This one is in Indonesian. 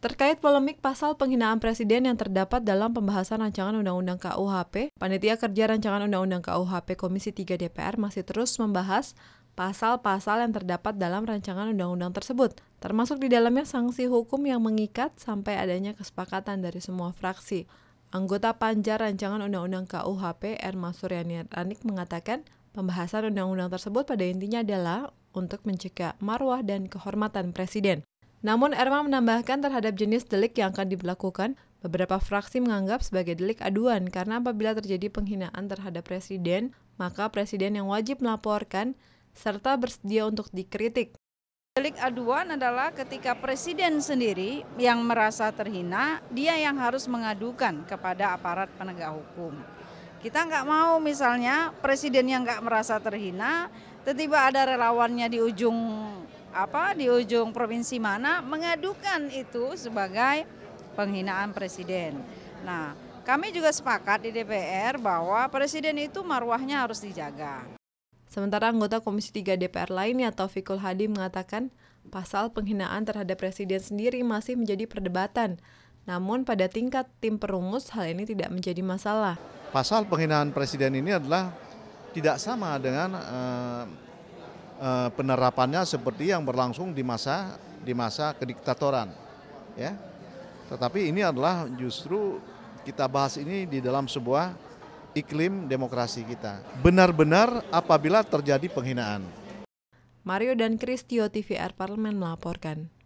Terkait polemik pasal penghinaan presiden yang terdapat dalam pembahasan rancangan Undang-Undang KUHP, Panitia Kerja Rancangan Undang-Undang KUHP Komisi 3 DPR masih terus membahas pasal-pasal yang terdapat dalam rancangan undang-undang tersebut, termasuk di dalamnya sanksi hukum yang mengikat sampai adanya kesepakatan dari semua fraksi. Anggota Panja Rancangan Undang-Undang KUHP, Erma Suryani Ranik mengatakan, Pembahasan undang-undang tersebut pada intinya adalah untuk mencegah marwah dan kehormatan presiden. Namun Erma menambahkan terhadap jenis delik yang akan diberlakukan, beberapa fraksi menganggap sebagai delik aduan karena apabila terjadi penghinaan terhadap presiden, maka presiden yang wajib melaporkan serta bersedia untuk dikritik. Delik aduan adalah ketika presiden sendiri yang merasa terhina, dia yang harus mengadukan kepada aparat penegak hukum. Kita nggak mau misalnya presiden yang nggak merasa terhina, tiba-tiba ada relawannya di ujung apa di ujung provinsi mana mengadukan itu sebagai penghinaan presiden. Nah, kami juga sepakat di DPR bahwa presiden itu marwahnya harus dijaga. Sementara anggota Komisi 3 DPR lainnya Taufikul Hadi mengatakan pasal penghinaan terhadap presiden sendiri masih menjadi perdebatan. Namun pada tingkat tim perumus hal ini tidak menjadi masalah pasal penghinaan presiden ini adalah tidak sama dengan uh, uh, penerapannya seperti yang berlangsung di masa di masa kediktatoran ya. Tetapi ini adalah justru kita bahas ini di dalam sebuah iklim demokrasi kita. Benar-benar apabila terjadi penghinaan. Mario dan Kristio TVR Parlemen melaporkan.